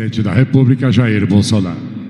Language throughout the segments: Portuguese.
presidente da República, Jair Bolsonaro.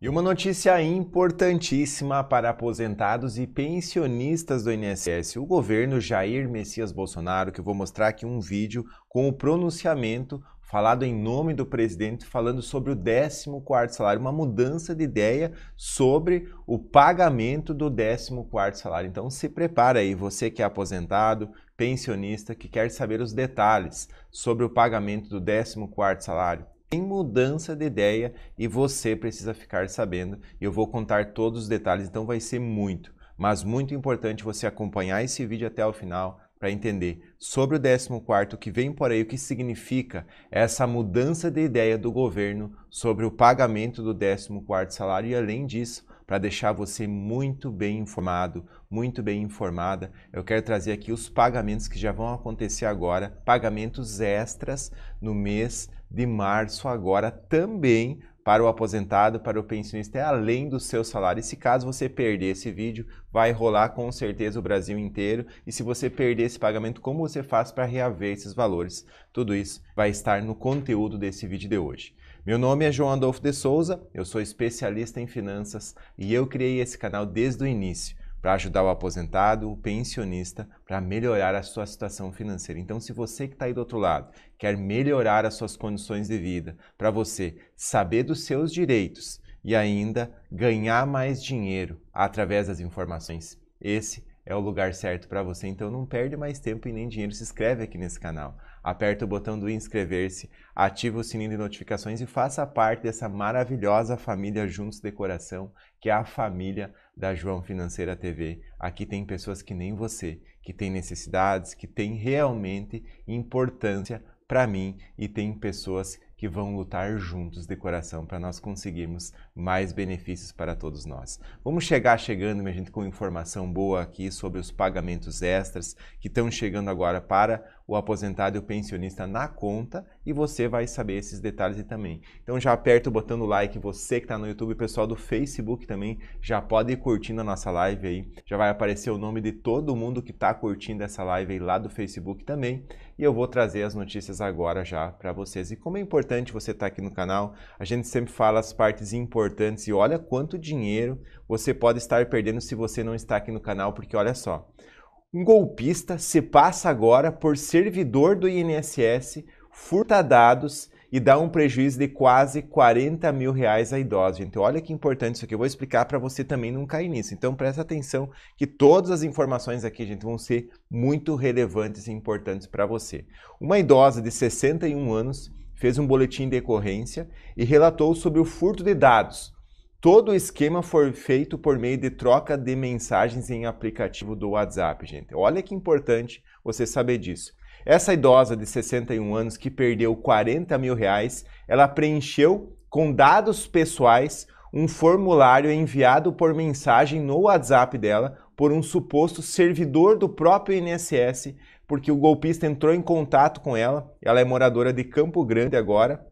E uma notícia importantíssima para aposentados e pensionistas do INSS. O governo Jair Messias Bolsonaro, que eu vou mostrar aqui um vídeo com o pronunciamento falado em nome do presidente, falando sobre o 14º salário, uma mudança de ideia sobre o pagamento do 14º salário. Então se prepara aí, você que é aposentado, pensionista, que quer saber os detalhes sobre o pagamento do 14º salário. Tem mudança de ideia e você precisa ficar sabendo. Eu vou contar todos os detalhes, então vai ser muito, mas muito importante você acompanhar esse vídeo até o final para entender sobre o 14º que vem por aí o que significa essa mudança de ideia do governo sobre o pagamento do 14 salário e além disso, para deixar você muito bem informado, muito bem informada, eu quero trazer aqui os pagamentos que já vão acontecer agora, pagamentos extras no mês de março agora também para o aposentado, para o pensionista, é além do seu salário. E se caso você perder esse vídeo, vai rolar com certeza o Brasil inteiro. E se você perder esse pagamento, como você faz para reaver esses valores? Tudo isso vai estar no conteúdo desse vídeo de hoje. Meu nome é João Adolfo de Souza, eu sou especialista em finanças e eu criei esse canal desde o início para ajudar o aposentado, o pensionista, para melhorar a sua situação financeira. Então, se você que está aí do outro lado quer melhorar as suas condições de vida, para você saber dos seus direitos e ainda ganhar mais dinheiro através das informações, esse é o lugar certo para você. Então, não perde mais tempo e nem dinheiro. Se inscreve aqui nesse canal aperta o botão do inscrever-se, ativa o sininho de notificações e faça parte dessa maravilhosa família Juntos Decoração, que é a família da João Financeira TV. Aqui tem pessoas que nem você, que tem necessidades, que tem realmente importância para mim e tem pessoas que vão lutar juntos de coração para nós conseguirmos mais benefícios para todos nós. Vamos chegar chegando, minha gente, com informação boa aqui sobre os pagamentos extras que estão chegando agora para o aposentado e o pensionista na conta e você vai saber esses detalhes aí também. Então já aperta o botão do like, você que está no YouTube, pessoal do Facebook também já pode ir curtindo a nossa live aí. Já vai aparecer o nome de todo mundo que está curtindo essa live aí lá do Facebook também. E eu vou trazer as notícias agora já para vocês. E como é importante você estar tá aqui no canal, a gente sempre fala as partes importantes e olha quanto dinheiro você pode estar perdendo se você não está aqui no canal, porque olha só. Um golpista se passa agora por servidor do INSS, furta dados e dá um prejuízo de quase 40 mil reais a idosa. Gente, olha que importante isso aqui. Eu vou explicar para você também não cair nisso. Então presta atenção que todas as informações aqui, gente, vão ser muito relevantes e importantes para você. Uma idosa de 61 anos fez um boletim de ocorrência e relatou sobre o furto de dados Todo o esquema foi feito por meio de troca de mensagens em aplicativo do WhatsApp, gente. Olha que importante você saber disso. Essa idosa de 61 anos que perdeu 40 mil reais, ela preencheu com dados pessoais um formulário enviado por mensagem no WhatsApp dela por um suposto servidor do próprio INSS, porque o golpista entrou em contato com ela. Ela é moradora de Campo Grande agora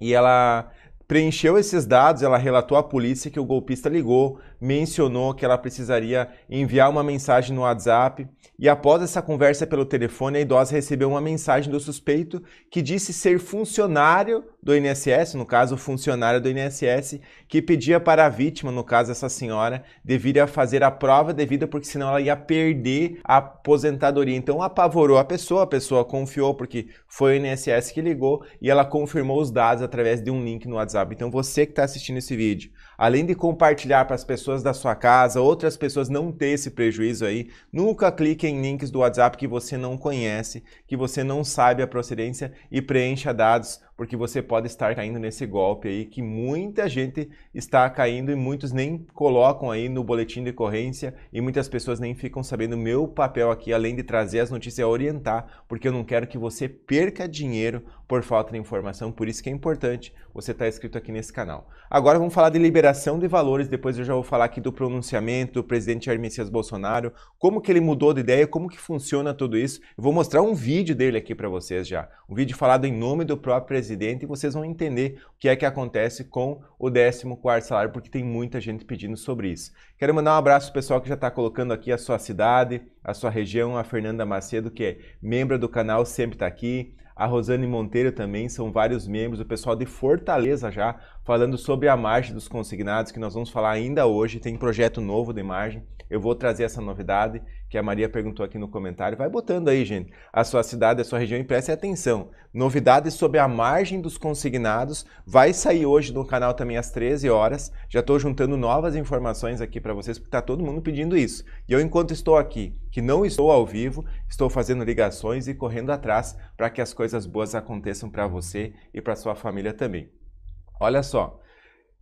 e ela Preencheu esses dados, ela relatou à polícia que o golpista ligou, mencionou que ela precisaria enviar uma mensagem no WhatsApp e após essa conversa pelo telefone, a idosa recebeu uma mensagem do suspeito que disse ser funcionário do INSS, no caso, funcionário do INSS, que pedia para a vítima, no caso essa senhora, deveria fazer a prova devida porque senão ela ia perder a aposentadoria. Então apavorou a pessoa, a pessoa confiou porque foi o INSS que ligou e ela confirmou os dados através de um link no WhatsApp WhatsApp. Então você que está assistindo esse vídeo, além de compartilhar para as pessoas da sua casa, outras pessoas não ter esse prejuízo aí, nunca clique em links do WhatsApp que você não conhece, que você não sabe a procedência e preencha dados, porque você pode estar caindo nesse golpe aí que muita gente está caindo e muitos nem colocam aí no boletim de ocorrência e muitas pessoas nem ficam sabendo. Meu papel aqui, além de trazer as notícias, é orientar, porque eu não quero que você perca dinheiro por falta de informação, por isso que é importante você estar tá inscrito aqui nesse canal. Agora vamos falar de liberação de valores, depois eu já vou falar aqui do pronunciamento do presidente Jair Messias Bolsonaro, como que ele mudou de ideia, como que funciona tudo isso. Eu vou mostrar um vídeo dele aqui para vocês já, um vídeo falado em nome do próprio presidente e vocês vão entender o que é que acontece com o 14º salário, porque tem muita gente pedindo sobre isso. Quero mandar um abraço pro pessoal que já está colocando aqui a sua cidade, a sua região, a Fernanda Macedo, que é membro do canal, sempre está aqui a Rosane Monteiro também, são vários membros, o pessoal de Fortaleza já, falando sobre a margem dos consignados, que nós vamos falar ainda hoje. Tem projeto novo de margem. Eu vou trazer essa novidade que a Maria perguntou aqui no comentário. Vai botando aí, gente, a sua cidade, a sua região e preste atenção. Novidades sobre a margem dos consignados vai sair hoje no canal também às 13 horas. Já estou juntando novas informações aqui para vocês, porque está todo mundo pedindo isso. E eu, enquanto estou aqui, que não estou ao vivo, estou fazendo ligações e correndo atrás para que as coisas boas aconteçam para você e para sua família também. Olha só.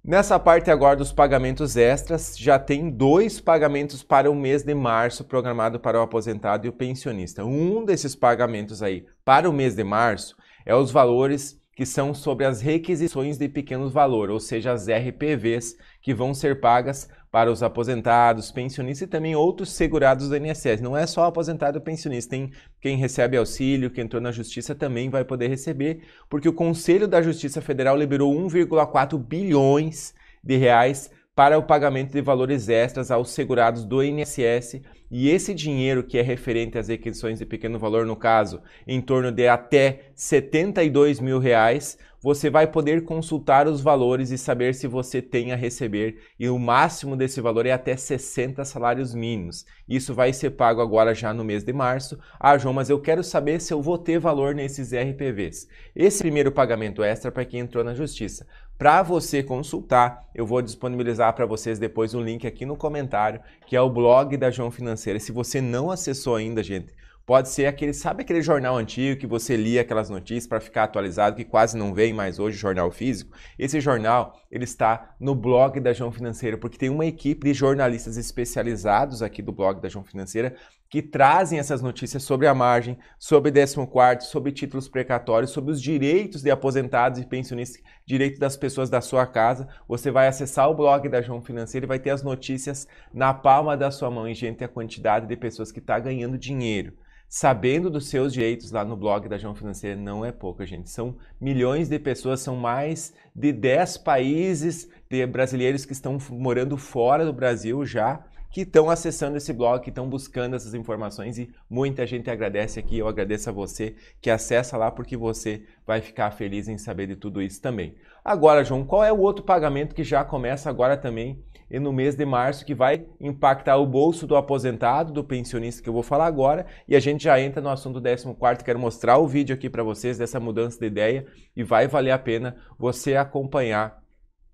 Nessa parte agora dos pagamentos extras, já tem dois pagamentos para o mês de março programado para o aposentado e o pensionista. Um desses pagamentos aí para o mês de março é os valores que são sobre as requisições de pequeno valor, ou seja, as RPVs que vão ser pagas para os aposentados, pensionistas e também outros segurados do INSS. Não é só aposentado pensionista, tem quem recebe auxílio, quem entrou na justiça também vai poder receber, porque o Conselho da Justiça Federal liberou 1,4 bilhões de reais para o pagamento de valores extras aos segurados do INSS e esse dinheiro que é referente às requisições de pequeno valor, no caso, em torno de até 72 mil reais, você vai poder consultar os valores e saber se você tem a receber e o máximo desse valor é até 60 salários mínimos. Isso vai ser pago agora já no mês de março. Ah, João, mas eu quero saber se eu vou ter valor nesses RPVs. Esse primeiro pagamento extra é para quem entrou na justiça para você consultar. Eu vou disponibilizar para vocês depois um link aqui no comentário, que é o blog da João Financeira. se você não acessou ainda, gente, pode ser aquele, sabe aquele jornal antigo que você lia aquelas notícias para ficar atualizado, que quase não vem mais hoje jornal físico? Esse jornal, ele está no blog da João Financeira, porque tem uma equipe de jornalistas especializados aqui do blog da João Financeira que trazem essas notícias sobre a margem, sobre 14, sobre títulos precatórios, sobre os direitos de aposentados e pensionistas, direito das pessoas da sua casa. Você vai acessar o blog da João Financeiro e vai ter as notícias na palma da sua mão. E, gente, a quantidade de pessoas que está ganhando dinheiro sabendo dos seus direitos lá no blog da João Financeira não é pouca, gente. São milhões de pessoas, são mais de 10 países de brasileiros que estão morando fora do Brasil já que estão acessando esse blog, que estão buscando essas informações e muita gente agradece aqui. Eu agradeço a você que acessa lá porque você vai ficar feliz em saber de tudo isso também. Agora, João, qual é o outro pagamento que já começa agora também e no mês de março que vai impactar o bolso do aposentado, do pensionista que eu vou falar agora, e a gente já entra no assunto 14, quero mostrar o vídeo aqui para vocês dessa mudança de ideia e vai valer a pena você acompanhar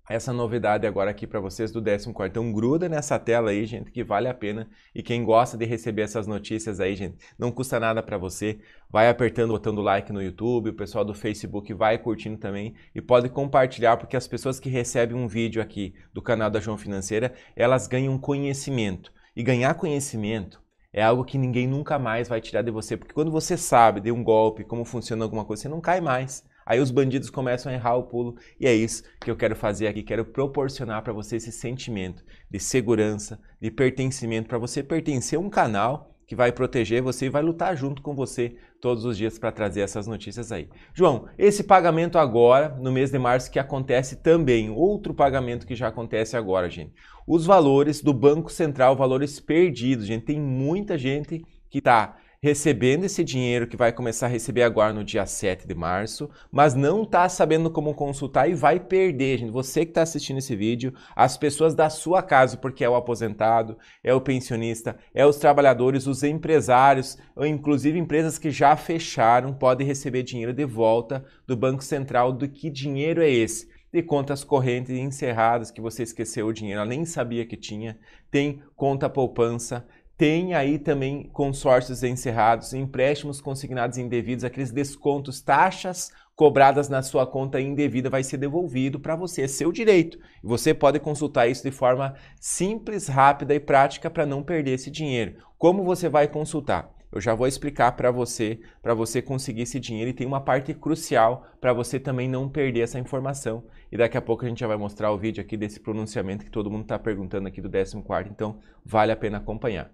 essa novidade agora aqui para vocês do 14. Então gruda nessa tela aí, gente, que vale a pena. E quem gosta de receber essas notícias aí, gente, não custa nada para você. Vai apertando, botando like no YouTube, o pessoal do Facebook vai curtindo também e pode compartilhar porque as pessoas que recebem um vídeo aqui do canal da João Financeira, elas ganham conhecimento. E ganhar conhecimento é algo que ninguém nunca mais vai tirar de você, porque quando você sabe de um golpe, como funciona alguma coisa, você não cai mais. Aí os bandidos começam a errar o pulo e é isso que eu quero fazer aqui. Quero proporcionar para você esse sentimento de segurança, de pertencimento, para você pertencer a um canal que vai proteger você e vai lutar junto com você todos os dias para trazer essas notícias aí. João, esse pagamento agora, no mês de março, que acontece também, outro pagamento que já acontece agora, gente. Os valores do Banco Central, valores perdidos, gente. Tem muita gente que está recebendo esse dinheiro que vai começar a receber agora no dia 7 de março, mas não está sabendo como consultar e vai perder, gente. Você que está assistindo esse vídeo, as pessoas da sua casa, porque é o aposentado, é o pensionista, é os trabalhadores, os empresários, inclusive empresas que já fecharam, podem receber dinheiro de volta do Banco Central. Do que dinheiro é esse? de contas correntes encerradas que você esqueceu o dinheiro, ela nem sabia que tinha, tem conta poupança, tem aí também consórcios encerrados, empréstimos consignados indevidos, aqueles descontos, taxas cobradas na sua conta indevida vai ser devolvido para você, é seu direito. Você pode consultar isso de forma simples, rápida e prática para não perder esse dinheiro. Como você vai consultar? Eu já vou explicar para você, para você conseguir esse dinheiro e tem uma parte crucial para você também não perder essa informação. E daqui a pouco a gente já vai mostrar o vídeo aqui desse pronunciamento que todo mundo está perguntando aqui do 14, então vale a pena acompanhar.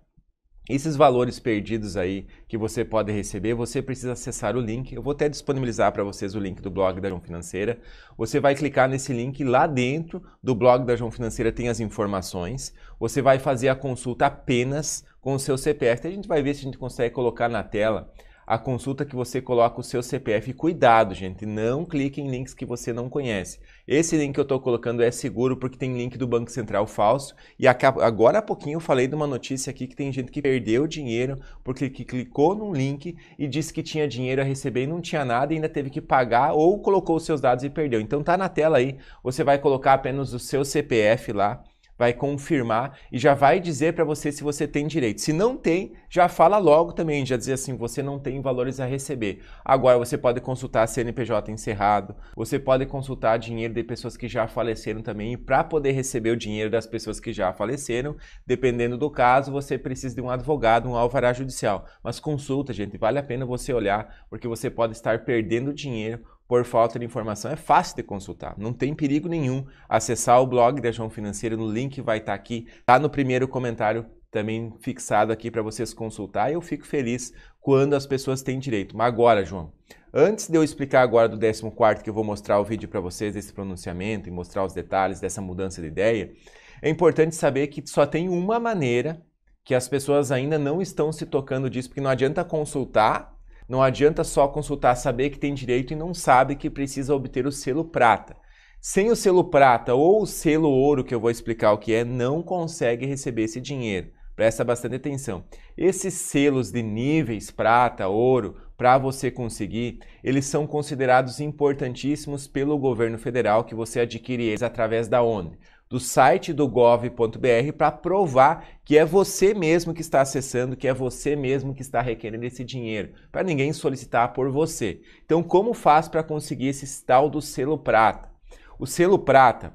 Esses valores perdidos aí que você pode receber, você precisa acessar o link. Eu vou até disponibilizar para vocês o link do blog da João Financeira. Você vai clicar nesse link lá dentro do blog da João Financeira tem as informações. Você vai fazer a consulta apenas com o seu CPF. A gente vai ver se a gente consegue colocar na tela a consulta que você coloca o seu CPF. Cuidado, gente, não clique em links que você não conhece. Esse link que eu estou colocando é seguro porque tem link do Banco Central falso. E agora há pouquinho eu falei de uma notícia aqui que tem gente que perdeu dinheiro porque clicou num link e disse que tinha dinheiro a receber e não tinha nada e ainda teve que pagar ou colocou os seus dados e perdeu. Então tá na tela aí, você vai colocar apenas o seu CPF lá vai confirmar e já vai dizer para você se você tem direito. Se não tem, já fala logo também, já dizer assim, você não tem valores a receber. Agora você pode consultar CNPJ encerrado, você pode consultar dinheiro de pessoas que já faleceram também, para poder receber o dinheiro das pessoas que já faleceram, dependendo do caso, você precisa de um advogado, um alvará judicial. Mas consulta, gente, vale a pena você olhar, porque você pode estar perdendo dinheiro por falta de informação é fácil de consultar. Não tem perigo nenhum acessar o blog da João Financeiro, no link vai estar tá aqui, tá no primeiro comentário também fixado aqui para vocês consultar. Eu fico feliz quando as pessoas têm direito. Mas agora, João, antes de eu explicar agora do 14 que eu vou mostrar o vídeo para vocês desse pronunciamento e mostrar os detalhes dessa mudança de ideia, é importante saber que só tem uma maneira que as pessoas ainda não estão se tocando disso, porque não adianta consultar não adianta só consultar saber que tem direito e não sabe que precisa obter o selo prata. Sem o selo prata ou o selo ouro, que eu vou explicar o que é, não consegue receber esse dinheiro. Presta bastante atenção. Esses selos de níveis prata, ouro, para você conseguir, eles são considerados importantíssimos pelo governo federal que você adquire eles através da ONU do site do gov.br para provar que é você mesmo que está acessando, que é você mesmo que está requerendo esse dinheiro, para ninguém solicitar por você. Então, como faz para conseguir esse tal do selo prata? O selo prata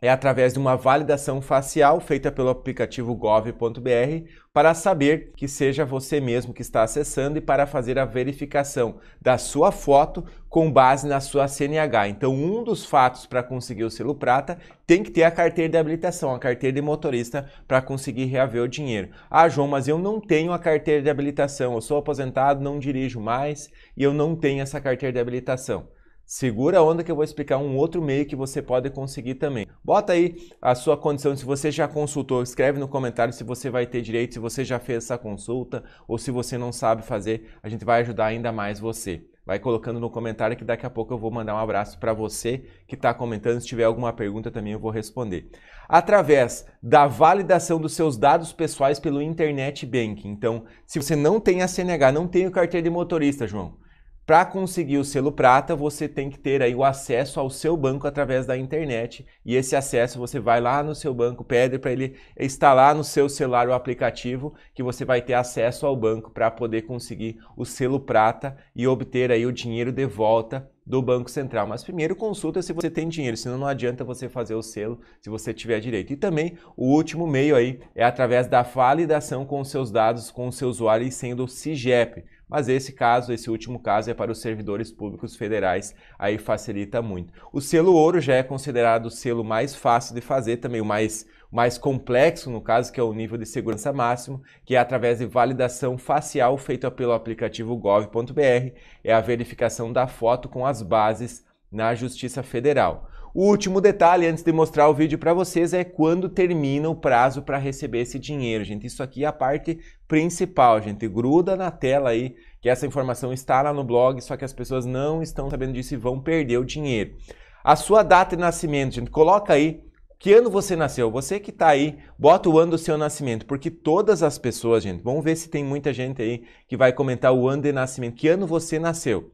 é através de uma validação facial feita pelo aplicativo gov.br para saber que seja você mesmo que está acessando e para fazer a verificação da sua foto com base na sua CNH. Então, um dos fatos para conseguir o selo prata tem que ter a carteira de habilitação, a carteira de motorista para conseguir reaver o dinheiro. Ah, João, mas eu não tenho a carteira de habilitação, eu sou aposentado, não dirijo mais e eu não tenho essa carteira de habilitação. Segura a onda que eu vou explicar um outro meio que você pode conseguir também. Bota aí a sua condição, se você já consultou, escreve no comentário se você vai ter direito, se você já fez essa consulta ou se você não sabe fazer, a gente vai ajudar ainda mais você. Vai colocando no comentário que daqui a pouco eu vou mandar um abraço para você que está comentando. Se tiver alguma pergunta também eu vou responder. Através da validação dos seus dados pessoais pelo Internet Banking. Então, se você não tem a CNH, não tem o carteira de motorista, João, para conseguir o selo prata, você tem que ter aí o acesso ao seu banco através da internet. E esse acesso você vai lá no seu banco, pede para ele instalar no seu celular o aplicativo que você vai ter acesso ao banco para poder conseguir o selo prata e obter aí o dinheiro de volta do Banco Central. Mas primeiro consulta se você tem dinheiro, senão não adianta você fazer o selo se você tiver direito. E também o último meio aí é através da validação com seus dados com o seu usuário e sendo o CIGEP. Mas esse caso, esse último caso, é para os servidores públicos federais, aí facilita muito. O selo ouro já é considerado o selo mais fácil de fazer, também o mais, mais complexo, no caso, que é o nível de segurança máximo, que é através de validação facial feita pelo aplicativo gov.br, é a verificação da foto com as bases na Justiça Federal. O último detalhe antes de mostrar o vídeo para vocês é quando termina o prazo para receber esse dinheiro, gente. Isso aqui é a parte principal, gente. Gruda na tela aí que essa informação está lá no blog, só que as pessoas não estão sabendo disso e vão perder o dinheiro. A sua data de nascimento, gente, coloca aí que ano você nasceu? Você que está aí, bota o ano do seu nascimento, porque todas as pessoas, gente, vamos ver se tem muita gente aí que vai comentar o ano de nascimento. Que ano você nasceu?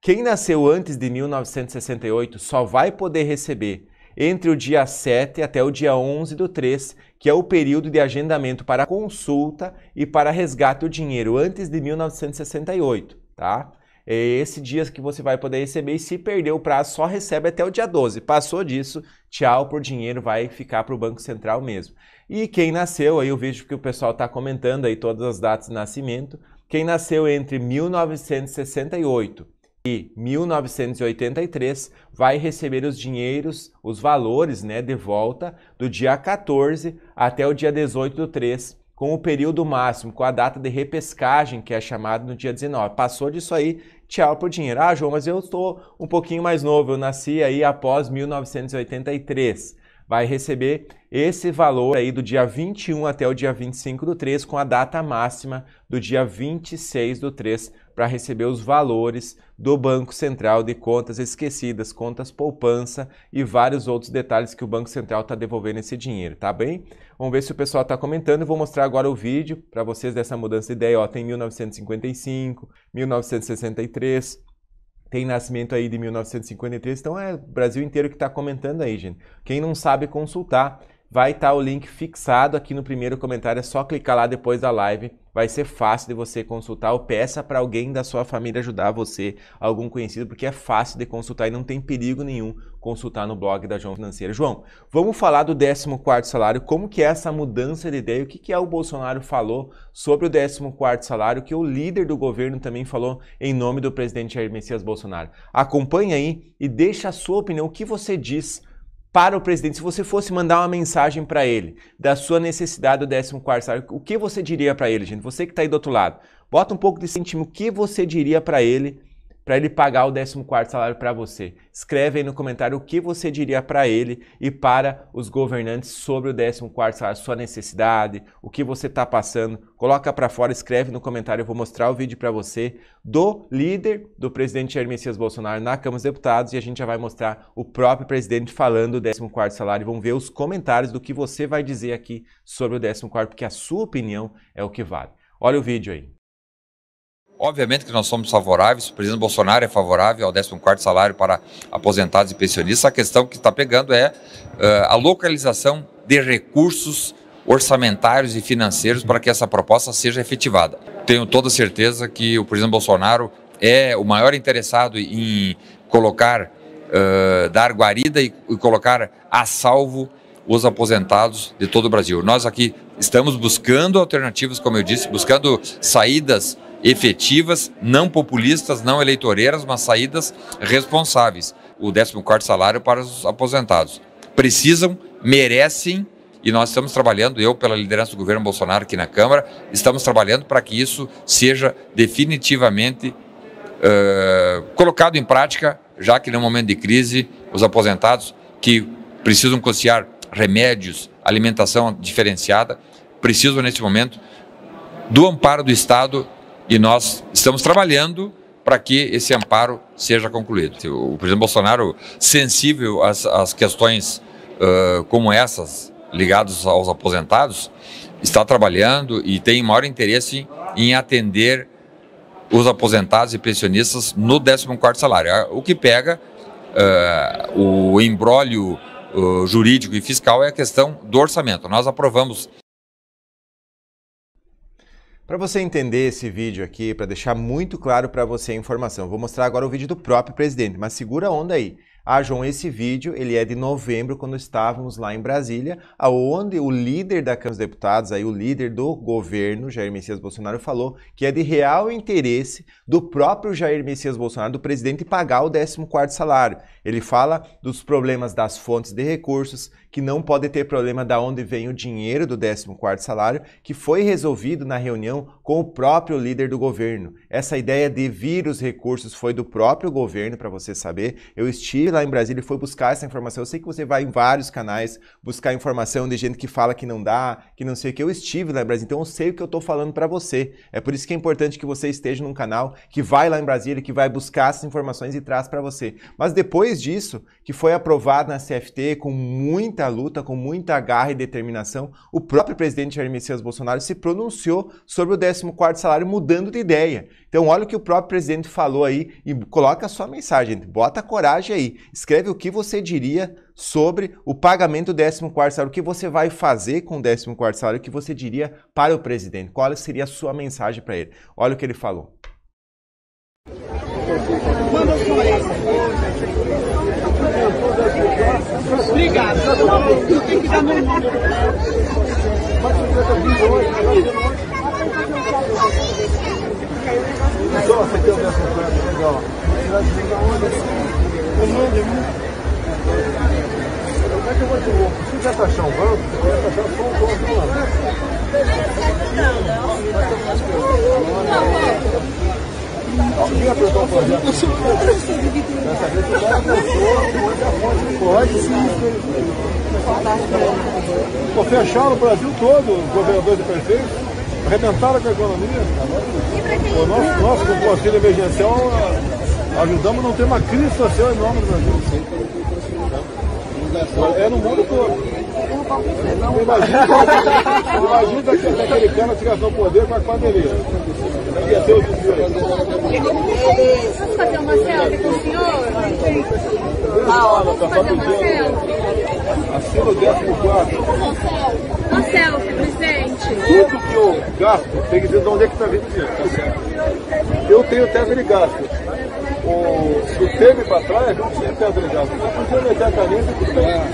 Quem nasceu antes de 1968 só vai poder receber entre o dia 7 até o dia 11 do 3, que é o período de agendamento para consulta e para resgate do dinheiro antes de 1968, tá? É esse dia que você vai poder receber e se perder o prazo só recebe até o dia 12. Passou disso, tchau por dinheiro, vai ficar para o Banco Central mesmo. E quem nasceu, aí eu vejo que o pessoal está comentando aí todas as datas de nascimento, quem nasceu entre 1968 e 1983 vai receber os dinheiros, os valores né, de volta do dia 14 até o dia 18 do 3, com o período máximo, com a data de repescagem, que é chamada no dia 19. Passou disso aí, tchau pro dinheiro. Ah, João, mas eu estou um pouquinho mais novo, eu nasci aí após 1983. Vai receber esse valor aí do dia 21 até o dia 25 do 3, com a data máxima do dia 26 do 3 para receber os valores do Banco Central de contas esquecidas, contas poupança e vários outros detalhes que o Banco Central está devolvendo esse dinheiro, tá bem? Vamos ver se o pessoal está comentando. vou mostrar agora o vídeo para vocês dessa mudança de ideia. Ó, tem 1955, 1963 tem nascimento aí de 1953, então é o Brasil inteiro que está comentando aí, gente. Quem não sabe consultar, vai estar tá o link fixado aqui no primeiro comentário, é só clicar lá depois da live, vai ser fácil de você consultar ou peça para alguém da sua família ajudar você, algum conhecido, porque é fácil de consultar e não tem perigo nenhum consultar no blog da João Financeira. João, vamos falar do 14º salário, como que é essa mudança de ideia, o que que é o Bolsonaro falou sobre o 14º salário, que o líder do governo também falou em nome do presidente Jair Messias Bolsonaro. Acompanhe aí e deixa a sua opinião, o que você diz para o presidente, se você fosse mandar uma mensagem para ele da sua necessidade do 14 quarto, salário, o que você diria para ele, gente? Você que está aí do outro lado, bota um pouco de sentimento, o que você diria para ele para ele pagar o 14 salário para você. Escreve aí no comentário o que você diria para ele e para os governantes sobre o 14 salário, sua necessidade, o que você está passando. Coloca para fora, escreve no comentário, eu vou mostrar o vídeo para você do líder do presidente Jair Messias Bolsonaro na Câmara dos Deputados e a gente já vai mostrar o próprio presidente falando do 14 salário. Vamos ver os comentários do que você vai dizer aqui sobre o 14 porque a sua opinião é o que vale. Olha o vídeo aí. Obviamente que nós somos favoráveis, o presidente Bolsonaro é favorável ao 14 salário para aposentados e pensionistas. A questão que está pegando é uh, a localização de recursos orçamentários e financeiros para que essa proposta seja efetivada. Tenho toda certeza que o presidente Bolsonaro é o maior interessado em colocar, uh, dar guarida e, e colocar a salvo os aposentados de todo o Brasil. Nós aqui estamos buscando alternativas, como eu disse, buscando saídas efetivas, não populistas, não eleitoreiras, mas saídas responsáveis. O 14 salário para os aposentados. Precisam, merecem e nós estamos trabalhando, eu pela liderança do governo Bolsonaro aqui na Câmara, estamos trabalhando para que isso seja definitivamente uh, colocado em prática, já que no momento de crise os aposentados que precisam conciliar remédios, alimentação diferenciada, precisam nesse momento do amparo do Estado e nós estamos trabalhando para que esse amparo seja concluído. O presidente Bolsonaro, sensível às, às questões uh, como essas, ligadas aos aposentados, está trabalhando e tem maior interesse em atender os aposentados e pensionistas no 14 salário, ah, o que pega uh, o embrólio uh, jurídico e fiscal é a questão do orçamento. Nós aprovamos para você entender esse vídeo aqui, para deixar muito claro para você a informação, vou mostrar agora o vídeo do próprio presidente, mas segura a onda aí. Ah, João, esse vídeo ele é de novembro, quando estávamos lá em Brasília, aonde o líder da Câmara dos Deputados, aí o líder do governo, Jair Messias Bolsonaro, falou que é de real interesse do próprio Jair Messias Bolsonaro, do presidente, pagar o 14 salário. Ele fala dos problemas das fontes de recursos, que não pode ter problema da onde vem o dinheiro do 14º salário, que foi resolvido na reunião com o próprio líder do governo. Essa ideia de vir os recursos foi do próprio governo, para você saber. Eu estive lá em Brasília e fui buscar essa informação. Eu sei que você vai em vários canais buscar informação de gente que fala que não dá, que não sei o que. Eu estive lá em Brasília, então eu sei o que eu estou falando para você. É por isso que é importante que você esteja num canal que vai lá em Brasília, que vai buscar essas informações e traz para você. Mas depois disso, que foi aprovado na CFT com muita luta, com muita garra e determinação, o próprio presidente Jair Messias Bolsonaro se pronunciou sobre o 14 salário mudando de ideia. Então olha o que o próprio presidente falou aí e coloca a sua mensagem, bota coragem aí, escreve o que você diria sobre o pagamento do 14 salário, o que você vai fazer com o 14 salário, o que você diria para o presidente, qual seria a sua mensagem para ele. Olha o que ele falou. Obrigado. Tá eu tenho que dar meu número. Só você tem o meu controle, legal. Você vai pegar onde? Eu mando, eu como é que eu vou te Se quiser taxar um banco, eu vou taxar só banco lá. Não, não. Alguém aprovou o Pô, fecharam o Brasil todo, os governadores e prefeitos, arrebentaram com a economia. O nosso, nosso com o auxílio emergencial ajudamos a não ter uma crise social enorme no Brasil. É no mundo todo pra você, não. Imagina, imagina que os americanos ficassem no poder com a quadrilha. Ia ser o desvio. Posso fazer uma selfie com o senhor? Na hora, tá fazer uma selfie? o décimo quarto. Uma selfie, presidente. Tudo que eu gasto tem que dizer de onde é que está vindo o dinheiro. Eu tenho até de gasto o que teve para trás não tinha pedrejado, não podia meter a caneta e buscar.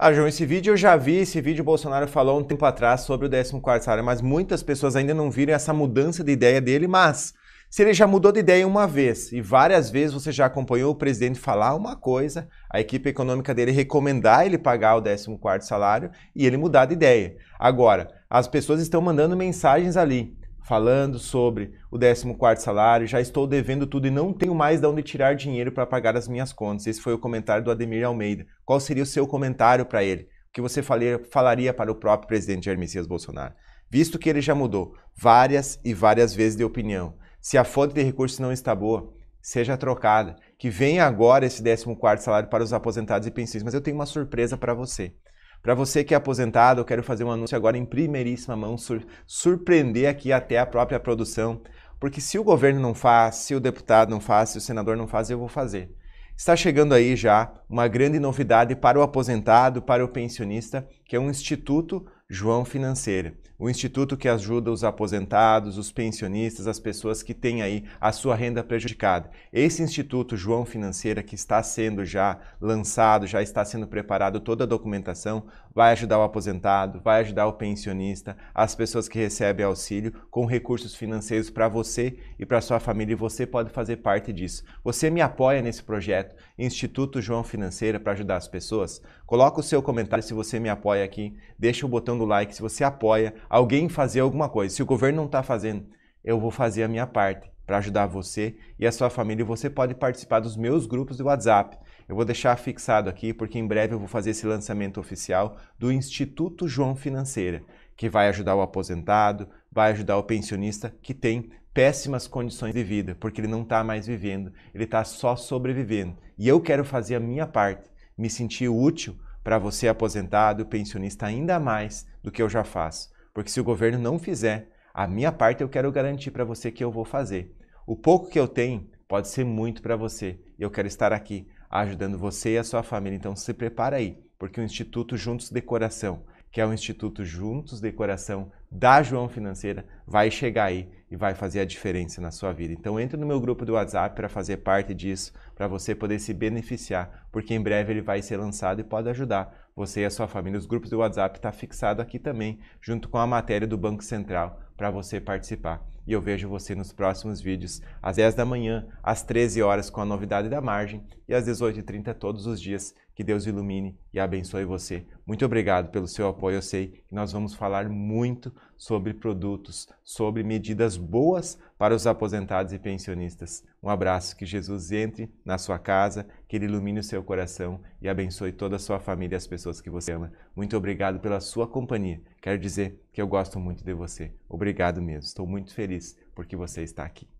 Ah, João, esse vídeo eu já vi, esse vídeo o Bolsonaro falou um tempo atrás sobre o 14º salário, mas muitas pessoas ainda não viram essa mudança de ideia dele, mas se ele já mudou de ideia uma vez e várias vezes você já acompanhou o presidente falar uma coisa, a equipe econômica dele recomendar ele pagar o 14 salário e ele mudar de ideia. Agora, as pessoas estão mandando mensagens ali falando sobre o 14 salário, já estou devendo tudo e não tenho mais de onde tirar dinheiro para pagar as minhas contas. Esse foi o comentário do Ademir Almeida. Qual seria o seu comentário para ele? O que você falaria para o próprio presidente Jair Messias Bolsonaro? Visto que ele já mudou várias e várias vezes de opinião, se a fonte de recursos não está boa, seja trocada. Que venha agora esse 14 salário para os aposentados e pensões. Mas eu tenho uma surpresa para você. Para você que é aposentado, eu quero fazer um anúncio agora em primeiríssima mão, sur surpreender aqui até a própria produção, porque se o governo não faz, se o deputado não faz, se o senador não faz, eu vou fazer. Está chegando aí já uma grande novidade para o aposentado, para o pensionista, que é um instituto João Financeira, o instituto que ajuda os aposentados, os pensionistas, as pessoas que têm aí a sua renda prejudicada. Esse instituto João Financeira que está sendo já lançado, já está sendo preparado toda a documentação, vai ajudar o aposentado, vai ajudar o pensionista, as pessoas que recebem auxílio com recursos financeiros para você e para sua família e você pode fazer parte disso. Você me apoia nesse projeto Instituto João Financeira para ajudar as pessoas? Coloca o seu comentário se você me apoia aqui, deixa o botão o like, se você apoia alguém fazer alguma coisa. Se o governo não está fazendo, eu vou fazer a minha parte para ajudar você e a sua família. E você pode participar dos meus grupos de WhatsApp. Eu vou deixar fixado aqui, porque em breve eu vou fazer esse lançamento oficial do Instituto João Financeira, que vai ajudar o aposentado, vai ajudar o pensionista que tem péssimas condições de vida, porque ele não está mais vivendo, ele está só sobrevivendo. E eu quero fazer a minha parte, me sentir útil para você aposentado, pensionista, ainda mais do que eu já faço. Porque se o governo não fizer, a minha parte eu quero garantir para você que eu vou fazer. O pouco que eu tenho pode ser muito para você. e Eu quero estar aqui ajudando você e a sua família. Então se prepara aí, porque o Instituto Juntos de Coração que é o Instituto Juntos de Coração da João Financeira, vai chegar aí e vai fazer a diferença na sua vida. Então entre no meu grupo do WhatsApp para fazer parte disso, para você poder se beneficiar, porque em breve ele vai ser lançado e pode ajudar você e a sua família. Os grupos do WhatsApp está fixado aqui também, junto com a matéria do Banco Central, para você participar e eu vejo você nos próximos vídeos, às 10 da manhã, às 13 horas com a novidade da margem e às 18h30 todos os dias. Que Deus ilumine e abençoe você. Muito obrigado pelo seu apoio. Eu sei que nós vamos falar muito sobre produtos, sobre medidas boas para os aposentados e pensionistas. Um abraço, que Jesus entre na sua casa, que ele ilumine o seu coração e abençoe toda a sua família e as pessoas que você ama. Muito obrigado pela sua companhia. Quero dizer que eu gosto muito de você. Obrigado mesmo. Estou muito feliz porque você está aqui.